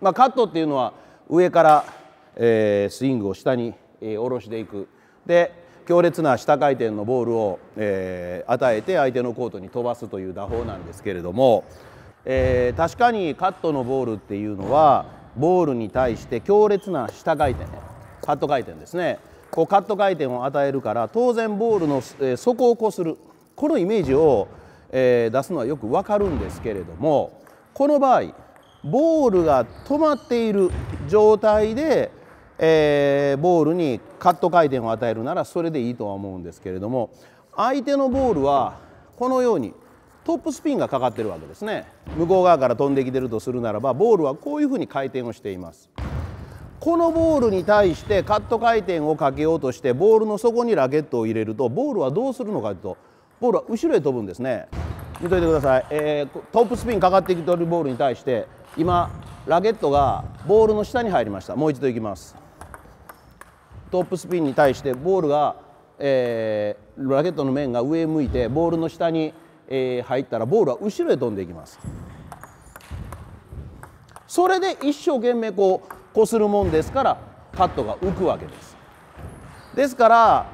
まあ、カットっていうのは上から、えー、スイングを下に、えー、下ろしていくで強烈な下回転のボールを、えー、与えて相手のコートに飛ばすという打法なんですけれども、えー、確かにカットのボールっていうのはボールに対して強烈な下回転カット回転ですねこうカット回転を与えるから当然ボールの、えー、底をこするこのイメージを、えー、出すのはよく分かるんですけれどもこの場合ボールが止まっている状態で、えー、ボールにカット回転を与えるならそれでいいとは思うんですけれども相手のボールはこのようにトップスピンがかかってるわけですね向こう側から飛んできてるとするならばボールはこういうふうに回転をしていますこのボールに対してカット回転をかけようとしてボールの底にラケットを入れるとボールはどうするのかというとボールは後ろへ飛ぶんですね見といてください、えー、トップスピンかかってきてるボールに対して今ラケットがボールの下に入りましたもう一度いきますトップスピンに対してボールが、えー、ラケットの面が上向いてボールの下に、えー、入ったらボールは後ろへ飛んでいきますそれで一生懸命こうこするもんですからカットが浮くわけですですから、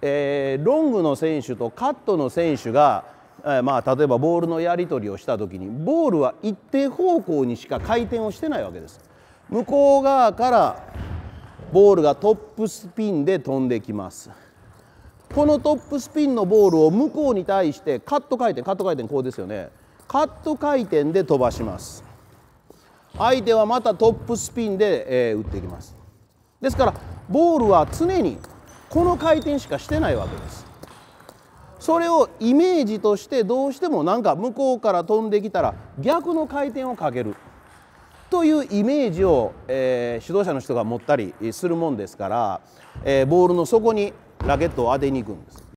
えー、ロングの選手とカットの選手がえまあ、例えばボールのやり取りをした時にボールは一定方向にしか回転をしてないわけです向こう側からボールがトップスピンで飛んできますこのトップスピンのボールを向こうに対してカット回転カット回転こうですよねカット回転で飛ばします相手はまたトップスピンで、えー、打っていきますですからボールは常にこの回転しかしてないわけですそれをイメージとしてどうしてもなんか向こうから飛んできたら逆の回転をかけるというイメージを、えー、指導者の人が持ったりするもんですから、えー、ボールの底にラケットを当てに行くんです。